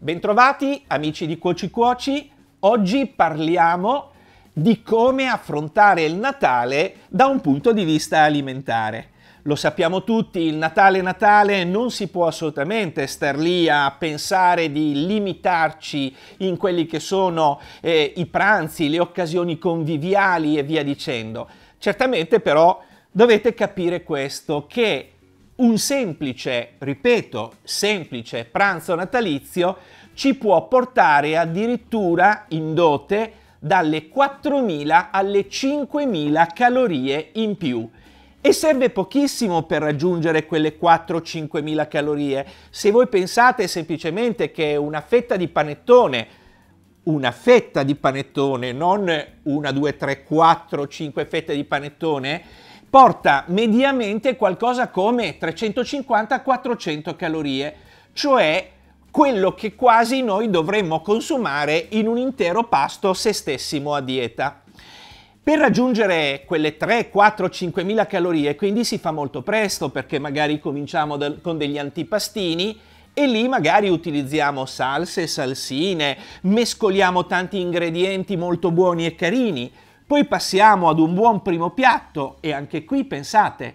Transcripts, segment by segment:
Bentrovati amici di Cuoci Cuoci, oggi parliamo di come affrontare il Natale da un punto di vista alimentare. Lo sappiamo tutti, il Natale Natale non si può assolutamente star lì a pensare di limitarci in quelli che sono eh, i pranzi, le occasioni conviviali e via dicendo. Certamente però dovete capire questo, che un semplice, ripeto, semplice pranzo natalizio ci può portare addirittura in dote dalle 4.000 alle 5.000 calorie in più. E serve pochissimo per raggiungere quelle 4-5.000 calorie. Se voi pensate semplicemente che una fetta di panettone, una fetta di panettone, non una, due, tre, quattro, cinque fette di panettone, porta mediamente qualcosa come 350-400 calorie, cioè quello che quasi noi dovremmo consumare in un intero pasto se stessimo a dieta. Per raggiungere quelle 3, 4, 5 mila calorie, quindi si fa molto presto perché magari cominciamo con degli antipastini e lì magari utilizziamo salse, salsine, mescoliamo tanti ingredienti molto buoni e carini, poi passiamo ad un buon primo piatto e anche qui pensate,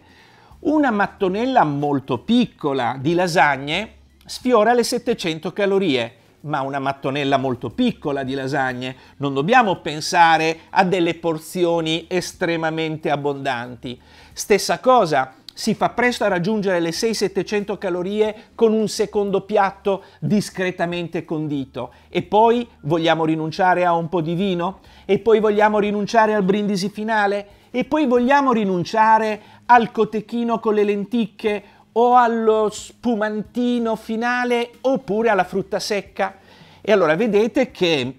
una mattonella molto piccola di lasagne sfiora le 700 calorie, ma una mattonella molto piccola di lasagne. Non dobbiamo pensare a delle porzioni estremamente abbondanti. Stessa cosa, si fa presto a raggiungere le 6-700 calorie con un secondo piatto discretamente condito. E poi vogliamo rinunciare a un po' di vino? E poi vogliamo rinunciare al brindisi finale? E poi vogliamo rinunciare al cotechino con le lenticchie? o allo spumantino finale oppure alla frutta secca? E allora vedete che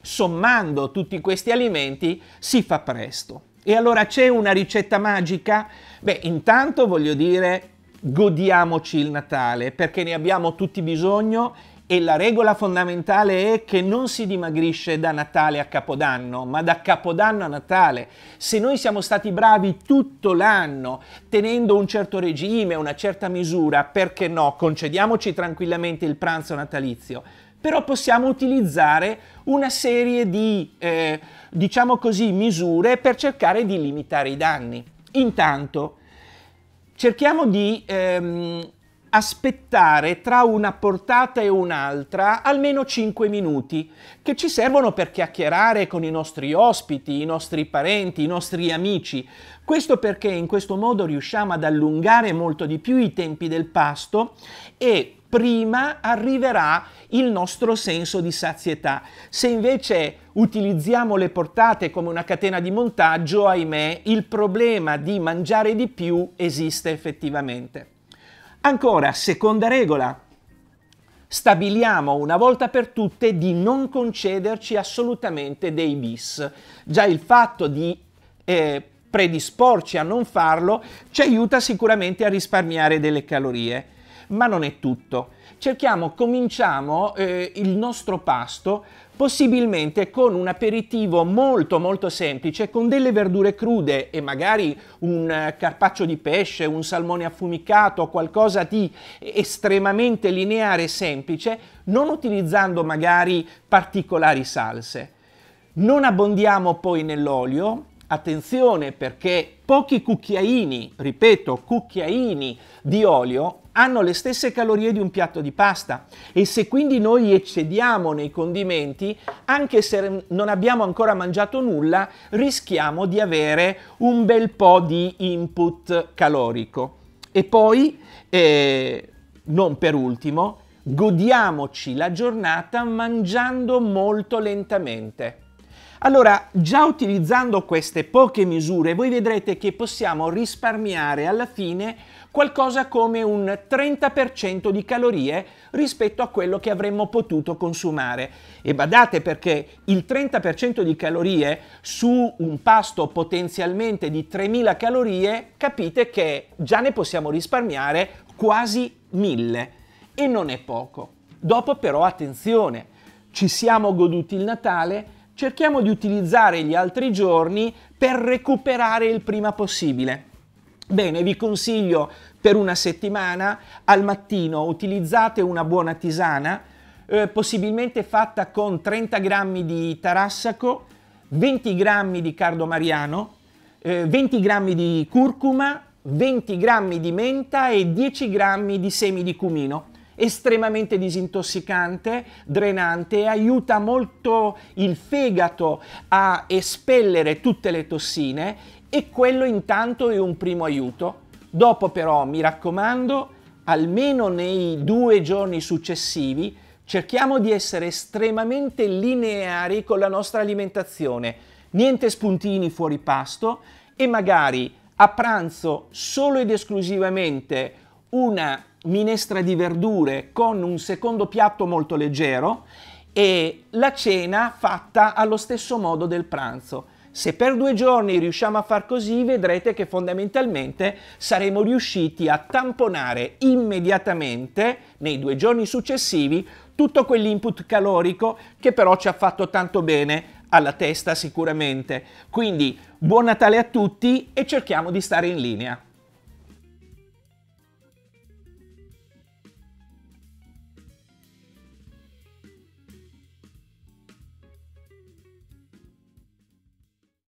sommando tutti questi alimenti si fa presto. E allora c'è una ricetta magica? Beh, intanto voglio dire godiamoci il Natale perché ne abbiamo tutti bisogno e la regola fondamentale è che non si dimagrisce da Natale a Capodanno, ma da Capodanno a Natale. Se noi siamo stati bravi tutto l'anno, tenendo un certo regime, una certa misura, perché no? Concediamoci tranquillamente il pranzo natalizio però possiamo utilizzare una serie di, eh, diciamo così, misure per cercare di limitare i danni. Intanto cerchiamo di ehm, aspettare tra una portata e un'altra almeno 5 minuti, che ci servono per chiacchierare con i nostri ospiti, i nostri parenti, i nostri amici. Questo perché in questo modo riusciamo ad allungare molto di più i tempi del pasto e prima arriverà il nostro senso di sazietà. Se invece utilizziamo le portate come una catena di montaggio, ahimè, il problema di mangiare di più esiste effettivamente. Ancora, seconda regola, stabiliamo una volta per tutte di non concederci assolutamente dei bis. Già il fatto di eh, predisporci a non farlo ci aiuta sicuramente a risparmiare delle calorie. Ma non è tutto. Cerchiamo, cominciamo eh, il nostro pasto possibilmente con un aperitivo molto molto semplice, con delle verdure crude e magari un carpaccio di pesce, un salmone affumicato, qualcosa di estremamente lineare e semplice, non utilizzando magari particolari salse. Non abbondiamo poi nell'olio, Attenzione perché pochi cucchiaini, ripeto, cucchiaini di olio hanno le stesse calorie di un piatto di pasta e se quindi noi eccediamo nei condimenti, anche se non abbiamo ancora mangiato nulla, rischiamo di avere un bel po' di input calorico. E poi, eh, non per ultimo, godiamoci la giornata mangiando molto lentamente. Allora, già utilizzando queste poche misure, voi vedrete che possiamo risparmiare alla fine qualcosa come un 30% di calorie rispetto a quello che avremmo potuto consumare. E badate perché il 30% di calorie su un pasto potenzialmente di 3000 calorie, capite che già ne possiamo risparmiare quasi 1000 e non è poco. Dopo però attenzione, ci siamo goduti il Natale, cerchiamo di utilizzare gli altri giorni per recuperare il prima possibile. Bene, vi consiglio per una settimana al mattino utilizzate una buona tisana, eh, possibilmente fatta con 30 g di tarassaco, 20 g di cardomariano, eh, 20 g di curcuma, 20 g di menta e 10 g di semi di cumino estremamente disintossicante, drenante, aiuta molto il fegato a espellere tutte le tossine e quello intanto è un primo aiuto. Dopo però, mi raccomando, almeno nei due giorni successivi, cerchiamo di essere estremamente lineari con la nostra alimentazione. Niente spuntini fuori pasto e magari a pranzo solo ed esclusivamente una minestra di verdure con un secondo piatto molto leggero e la cena fatta allo stesso modo del pranzo. Se per due giorni riusciamo a far così, vedrete che fondamentalmente saremo riusciti a tamponare immediatamente, nei due giorni successivi, tutto quell'input calorico che però ci ha fatto tanto bene alla testa sicuramente. Quindi buon Natale a tutti e cerchiamo di stare in linea.